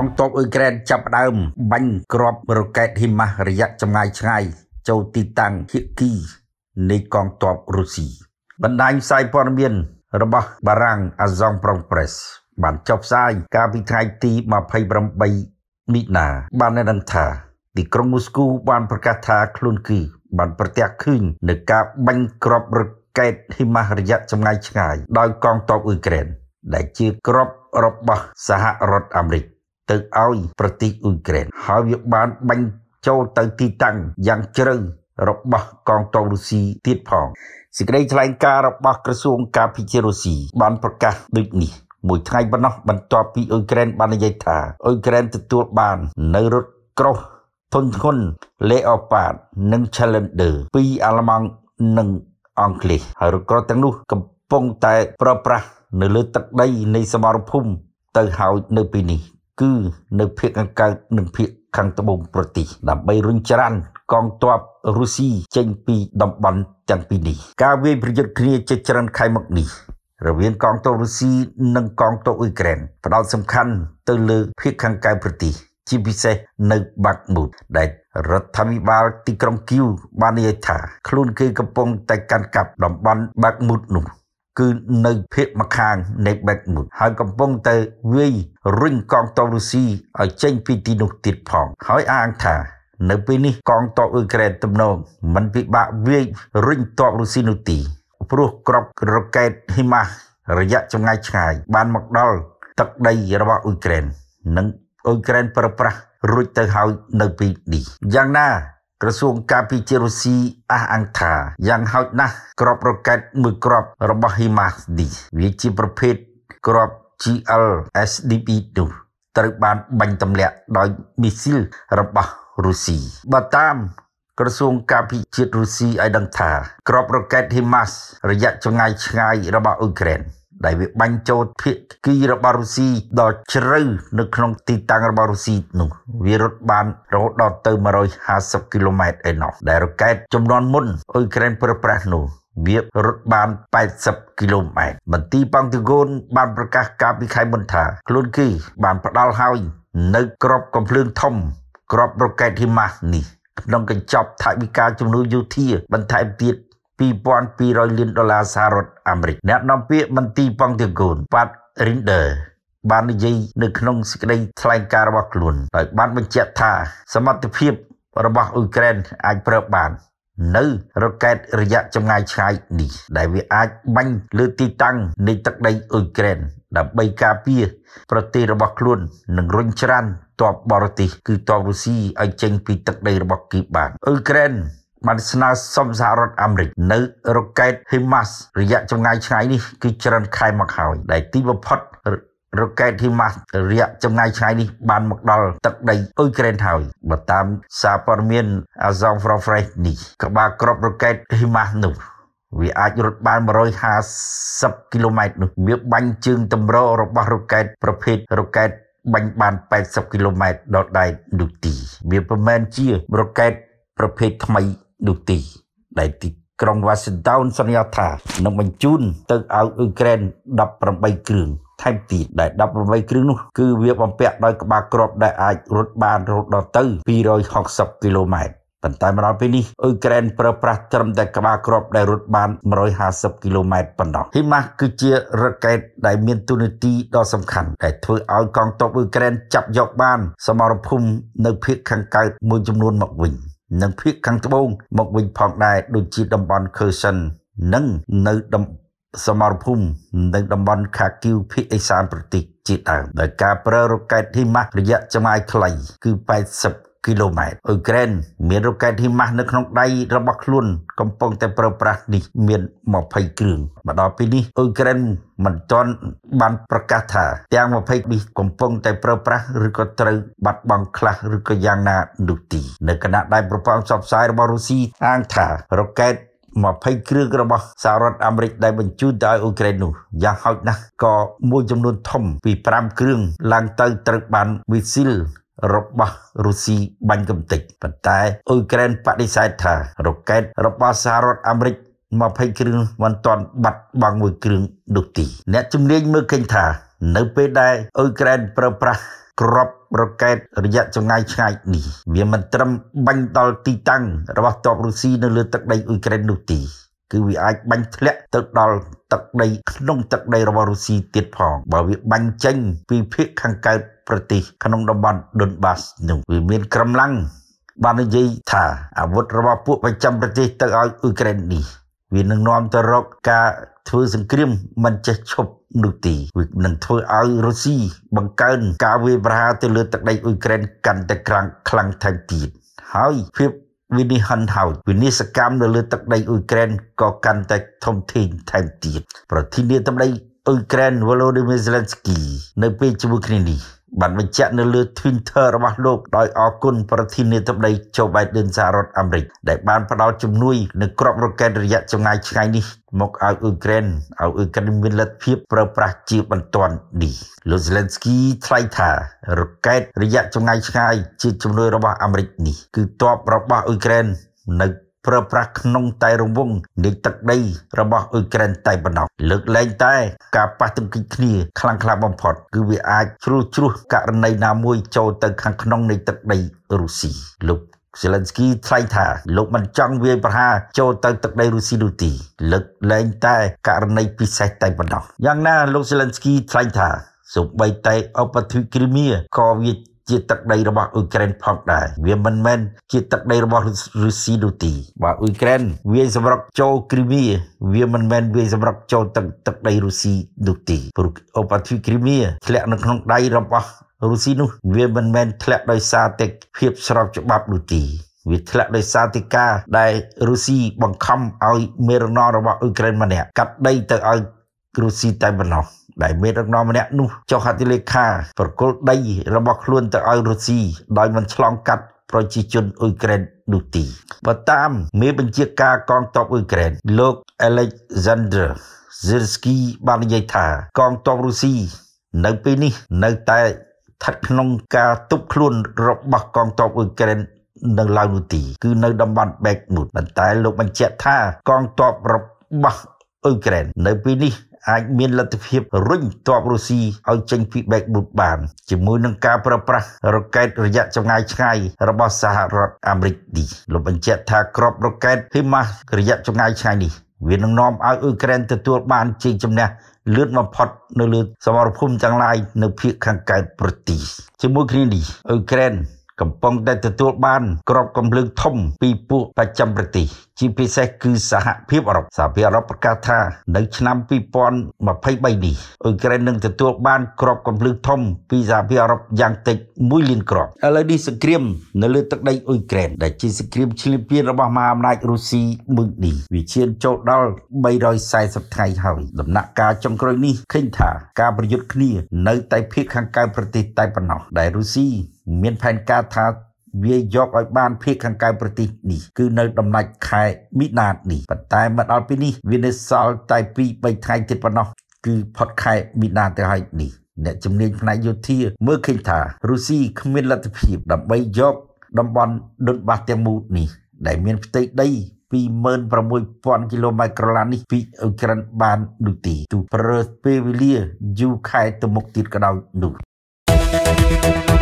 ងទ័ពអ៊ុយក្រែនចាប់ផ្ដើមបាញ់គ្រាប់រ៉ុកែតហ៊ីម៉ាស់រយៈចម្ងាយឆ្ងាយចូលទីតាំងហៀគីនៃកងទ័ពរុស្ស៊ីបណ្ដាញផ្សាយព័ត៌មានរបស់បារាំងអាសង់ប្រុងប្រេសបានចុះផ្សាយកាលពីថ្ងៃទី28មីនាបានដឹងថា ទីក្រុងមូស្គូបានប្រកាសថាខ្លួនគឺបានប្រទះឃើញនឹងការបាញ់គ្រាប់រ៉ុកែតហ៊ីម៉ាស់រយៈចម្ងាយឆ្ងាយដោយកងទ័ពអ៊ុយក្រែនដែលជាគ្រាប់របស់សហរដ្ឋអាមេរិកទៅឲ្យប្រទេសអ៊ុយក្រែនហើយវាបានបាញ់ចូលទៅទីតាំងយ៉ាងជ្រៅរបស់កងទ័ពរុស្ស៊ីទៀតផងសេចក្តីថ្លែងការណ៍របស់ក្រសួងការពិជារុស្ស៊ីបានប្រកាសដូចនេះមួយថ្ងៃបណ្ដោះបន្ទាប់ពីអ៊ុយក្រែនបាននិយាយថាអ៊ុយក្រែនទទួលបាននៅរថក្រោះធុនធុន Leopard និង Challenger ពីអាល្លឺម៉ង់និងអង់គ្លេសហើយរថក្រោះទាំងនោះ កំពុងតែប្រើប្រាស់នៅលើទឹកដីនៃសមរភូមិទៅហើយនៅពេលនេះគឺនៅភាគខាងកើតនិងភាគខាងត្បូងប្រទេសដើម្បីរុញច្រានកងទ័ពរុស្ស៊ីចេញពីតំបន់ទាំងពីរនេះ ការវាយប្រយុទ្ធគ្នាជាច្រើនខែមកនេះរវាងកងទ័ពរុស្ស៊ីនិងកងទ័ពអ៊ុយក្រែនផ្ដោតសំខាន់ ទៅលើភាគខាងកើតប្រទេសជាពិសេសនៅបាក់មូតដែលរដ្ឋាភិបាលទីក្រុងគីវបាននិយាយថាខ្លួនគេកំពុងតែកាន់កាប់តំបន់បាក់មូតនោះគឺនៅភាគម្ខាងនៃបេតមុតហើយកំពុងតែវាយរុញកងទ័ពរុស្ស៊ីឲ្យចេញ ពីទីនោះទៀតផង ហើយអាងថា នៅពេលនេះកងទ័ពអ៊ុយក្រែនទំនងมันពិបាកវាយរុញទ័ពរុស្ស៊ីនោះទីព្រោះក្របរ៉ុកែតហ៊ីម៉ាស់រយៈចម្ងាយឆ្ងាយ បានមកដល់ទឹកដីរបស់អ៊ុយក្រែននិងអ៊ុយក្រែនប្រប្រាស់រួចទៅហើយនៅពេលនេះយ៉ាងណាក្រសួងការពារជាតិរុស្ស៊ីអះអាងថាយ៉ាងហោចណាស់ក្របរ៉ុកែតមួយគ្រាប់របស់ HIMARS នេះវាជាប្រភេទគ្រាប់ GL SDP នោះត្រូវបានបាញ់ទម្លាក់ដោយមីស៊ីលរបស់រុស្ស៊ីបើតាម ក្រសួងការពារជាតិរុស្ស៊ីឲ្យដឹងថាក្របរ៉ុកែត HIMARS រយៈចម្ងាយឆ្ងាយរបស់អ៊ុយក្រែនដែលវាបាញ់ចូលភាគីរបស់រុស្ស៊ីដល់ជ្រៅនៅក្នុងទីតាំងរបស់រុស្ស៊ីនោះវារត់បានរហូតដល់ទៅ150គីឡូម៉ែត្រឯណោះដែលរ៉ុកែតចំនួនមុនអ៊ុយក្រែនប្រើប្រាស់នោះវារត់បាន80គីឡូម៉ែត្រមន្ទីរប៉ង់ទីហ្គូន បានប្រកាសការពីខែមុនថាខ្លួនគេ បានផ្ដាល់ហើយ នៅ ក្របកំភ្លើងធំក្របរ៉ុកែតហ៊ីម៉ាស់នេះក្នុងកញ្ចប់ថវិកាចំនួនយោធាបន្ថែមទៀត2200លានដុល្លារសហរដ្ឋអាមេរិក អ្នកនាំពាក្យមន្ទីរប៉ង់ទៀងគូនប៉ាត់ Rinder បាននិយាយនៅ ក្នុងសេចក្តីថ្លែងការណ៍របស់ខ្លួនដោយបានបញ្ជាក់ថា សមត្ថភាព របស់អ៊ុយក្រែនអាចប្រើបាននៅរ៉ុកែតរយៈចម្ងាយឆ្ងាយនេះ ដែលវាអាចបាញ់លើទីតាំងនៃទឹកដីអ៊ុយក្រែនដើម្បីការពារប្រទេសរបស់ខ្លួននិងរុញច្រានទ័ពបរទេសគឺទ័ពរុស្ស៊ីឲ្យចេញ ពីទឹកដី របស់គីបានអ៊ុយក្រែនបានស្នើសុំសហរដ្ឋអាមេរិកនៅរ៉ុកែត HIMARS រយៈចម្ងាយឆ្ងាយនេះ គឺច្រើនខែមកហើយដែលទីបំផុតរ៉ុកែត HIMARS រយៈចម្ងាយឆ្ងាយនេះ បានមកដល់ទឹកដីអ៊ុយក្រែនហើយបើតាមសារព័ត៌មានអាសងហ្វ្រង់ហ្វ្រេសនេះ ក្បាលក្របរ៉ុកែត HIMARS នោះ វាអាចរត់បាន150គីឡូម៉ែត្រនោះវាបាញ់ជើងតម្ររបស់រ៉ុកែតប្រភេទរ៉ុកែតបាញ់បាន80គីឡូម៉ែត្រដល់ដែកនោះទីវាប្រមាណជារ៉ុកែតប្រភេទថ្មីនោះទី ដែលទីក្រុង Washington សន្យាថានឹងបញ្ជូនទៅឲ្យអ៊ុយក្រែន18គ្រឿងថែមទៀតដែល18គ្រឿងនោះ គឺវាបំពាក់ដោយក្បាលគ្រាប់ដែលអាចរត់បានរហូតដល់ទៅ260គីឡូម៉ែត្រប៉ុន្តែមកដល់ពេលនេះអ៊ុយក្រែនប្រើប្រាស់ត្រឹមតែក្បាលគ្រាប់ដែលរត់បាន150គីឡូម៉ែត្រប៉ុណ្ណោះហ៊ីម៉ាស់គឺជារ៉ុកកែតដែលមានទូនាទីដ៏សំខាន់ដែលធ្វើឲ្យកងទ័ពអ៊ុយក្រែនចាប់យកបាន សមរភូមិនៅភាគខាងកើតមួយចំនួន មកវិញ។និងភៀកខាងត្បូងមកវិញផងដែរដូចជាតំបន់ខឺសិននិង នៅតំសមរភូមិនិងតំបន់ខាគីវភៀកអេសានប្រទេសជាដើមដោយការប្រើរ៉ុកែតហ៊ីម៉ាស់រយៈចម្ងាយខ្លី គឺ80គីឡូម៉ែត្រអ៊ុយក្រែនមានរ៉ុកែតហ៊ីម៉ាស់នៅក្នុងដៃរបស់ខ្លួនកំពុង តែប្រើប្រាស់នេះមាន20គ្រឿងមកដល់ពេលនេះអ៊ុយក្រែនមិនទាន់បានប្រកាសថា ទាំង20នេះកំពុងតែប្រើប្រាស់ឬក៏ត្រូវបាត់បង់ខ្លះឬក៏យ៉ាងណានោះទី នៅគណៈដែលប្រព័ន្ធផ្សព្វផ្សាយរបស់រុស្ស៊ីអាងថារ៉ុកែត20គ្រឿងរបស់សហរដ្ឋអាមេរិកដែលបញ្ជូនទៅឲ្យអ៊ុយក្រែននោះយ៉ាងហោចណាស់ក៏មួយចំនួនធំពី5គ្រឿងឡើងទៅត្រូវបានវិស៊ីលរបស់រុស្ស៊ីបាញ់កំទេចប៉ុន្តែអ៊ុយក្រែនបដិសេធថារ៉ុកែតរបស់សហរដ្ឋអាមេរិក20គ្រឿងមិនទាន់បាត់បង់មួយគ្រឿងនោះទី អ្នកជំនាញមើលឃើញថានៅពេលដែលអ៊ុយក្រែនប្រើប្រាស់ក្របរ៉ុកែតរយៈចម្ងាយឆ្ងាយនេះវាមិនត្រឹមបាញ់ដល់ទីតាំងរបស់ទ័ពរុស្ស៊ីនៅលើទឹកដីអ៊ុយក្រែននោះទី គឺវាអាចបាញ់ធ្លាក់ ទៅដល់ទឹកដីក្នុងទឹកដីរបស់រុស្ស៊ីទៀតផង បើវាបាញ់ចេញពីភាគខាងកើតប្រទេសក្នុងតំបន់ដុនបាសនោះវាមានក្រំឡាំងបាននិយាយថាអាវុធរបស់ពួកប្រចាំប្រទេសទៅឲ្យអ៊ុយក្រែននេះវានឹងនាំទៅរកការធ្វើសង្គ្រាមមិនចេះឈប់នោះទេវានឹងធ្វើឲ្យរុស្ស៊ីបង្កើនការវាយប្រហារទៅលើទឹកដីអ៊ុយក្រែនកាន់តែខ្លាំងខ្លាំងថែមទៀតហើយភាពវិនិហនហោចវិនិស្សកម្មនៅលើទឹកដីអ៊ុយក្រែនក៏កាន់តែធំធេងថែមទៀតប្រធានាធិបតីអ៊ុយក្រែនវ៉ូឡូឌីមៀរសេឡិនស្គីនៅពេលជាមួយគ្នានេះបានបញ្ជាក់នៅលើ Twitter របស់លោក ដោយអគុណប្រធានាធិបតី Joe Biden សហរដ្ឋអាមេរិកដែលបានផ្ដល់ជំនួយនៅក្របរកែករយៈចម្ងាយឆ្ងាយនេះមកឲ្យអ៊ុយក្រែនឲ្យអ៊ុយក្រែនមានលទ្ធភាព ប្រើប្រាស់ជាបន្ទាន់នេះលោក Zelensky ថ្លែងថារកែតរយៈចម្ងាយឆ្ងាយជា ជំនួយរបស់អាមេរិកនេះគឺតបរបស់អ៊ុយក្រែននៅប្រើប្រាស់ក្នុងតែរង្វង់នៃទឹកដីរបស់អ៊ុយក្រែនតែប៉ុណ្ណោះលើកលែងតែការប៉ះទង្គិចគ្នាខ្លាំងខ្លាបំផុតគឺវាអាចជ្រុលជ្រុះករណីណាមួយចូលទៅខាងក្នុងនៃទឹកដីរុស្ស៊ីលោកសេឡិនស្គីថ្លែងថាលោកមិនចង់វាយប្រហារចូលទៅទឹកដីរុស្ស៊ីនោះទេលើកលែងតែករណីពិសេសតែប៉ុណ្ណោះយ៉ាងណាលោកសេឡិនស្គីថ្លែងថាសូម្បីតែអបធិគ្រីមៀក៏វាជាទឹកដីរបស់អ៊ុយក្រែនផងដែរវាមិនមែនជាទឹកដីរបស់រុស្ស៊ីនោះទេបាទអ៊ុយក្រែនវាសម្រុកចូលគ្រីមៀវាមិនមែនវាសម្រុកចូលទឹកទឹកដីរុស្ស៊ីនោះទេព្រោះអូបាធីគ្រីមៀធ្លាក់នៅក្នុងដៃរបស់រុស្ស៊ីនោះវាមិនមែនធ្លាក់ដោយសារតែភាពស្របច្បាប់នោះទេវាធ្លាក់ដោយសារទីការដែលរុស្ស៊ីបង្ខំឲ្យមេរណរបស់អ៊ុយក្រែនម្នាក់កាត់ដីទៅឲ្យរុស្ស៊ីតែប៉ុណ្ណោះដែលមានដឹកនាំម្នាក់នោះចុះហត្ថលេខា ប្រគល់ដីរបស់ខ្លួនទៅឲ្យរុស្ស៊ីដោយមិនឆ្លងកាត់ប្រជាជនអ៊ុយក្រែននោះទីបើតាមមេបញ្ជាការកងទ័ពអ៊ុយក្រែនលោក Alexander Zelensky បាននិយាយថាកងទ័ពរុស្ស៊ីនៅពេលនេះ នៅតែស្ថិតក្នុងការទប់ខ្លួនរបស់កងទ័ពអ៊ុយក្រែននៅឡើយនោះទីគឺនៅតំបន់បែកមុតប៉ុន្តែលោកបញ្ជាក់ថាកងទ័ពរបស់អ៊ុយក្រែននៅពេលនេះអាចមានលទ្ធភាពរុញទ័ពរុស្ស៊ីឲ្យចេញពីបែកបូតបាន ជាមួយនឹងការប្រើប្រាស់រ៉ុកែតរយៈចម្ងាយឆ្ងាយរបស់សហរដ្ឋអាមេរិកនេះលោកបញ្ជាក់ថាក្របរ៉ុកែត HIMARS រយៈចម្ងាយឆ្ងាយនេះវានឹងនាំឲ្យអ៊ុយក្រែនទទួលបានជ័យជំនះលឿនបំផុតនៅលើសមរភូមិទាំងឡាយនៅភាគខាងកើតប្រទេសជាមួយគ្នានេះអ៊ុយក្រែនកំពុងតែទទួលបាន ក្របកម្លាំងធំពីពួកប្រចាំប្រទេសជាពិសេសគឺសហភាពអឺរ៉ុបសហភាពអឺរ៉ុបប្រកាសថានៅឆ្នាំ2023នេះអ៊ុយក្រែននឹងទទួលបានក្របកំភ្លើងធំ ពីសហភាពអឺរ៉ុបយ៉ាងតិច1លានគ្រាប់ឥឡូវនេះសង្គ្រាមនៅលើទឹកដីអ៊ុយក្រែនដែលជាសង្គ្រាមឈ្លានពានរបស់មហាអំណាចរុស្ស៊ីមួយនេះវាឈានចូលដល់340ថ្ងៃហើយដំណាក់កាលចុងក្រោយនេះឃើញថាការប្រយុទ្ធគ្នា នៅតែភាគខាងកើតប្រទេសតែប៉ុណ្ណោះដែលរុស្ស៊ីមានផែនការថាវាយកឲ្យបានភៀកខាងកៅប្រទេសនេះគឺនៅដំណាច់ខែមីនាតនេះប៉ុន្តែមកដល់ពេលនេះវានៅសល់តែ2 3ថ្ងៃទៀតប៉ុណ្ណោះគឺផុតខែមីនាទៅហើយ នេះ អ្នកជំនាញផ្នែកយោធា មើលឃើញថារុស្ស៊ីគ្មានលទ្ធភាពដើម្បីយកតំបន់ដុនបាសទាំងមូលនេះ ដែលមានផ្ទៃដី26,000គីឡូម៉ែត្រក្រឡានេះពីអ៊ុយក្រែនបានដូចទីទូប្រើពេលវេលាយូរខែទៅមុខទៀតក៏ដោយនោះ thank you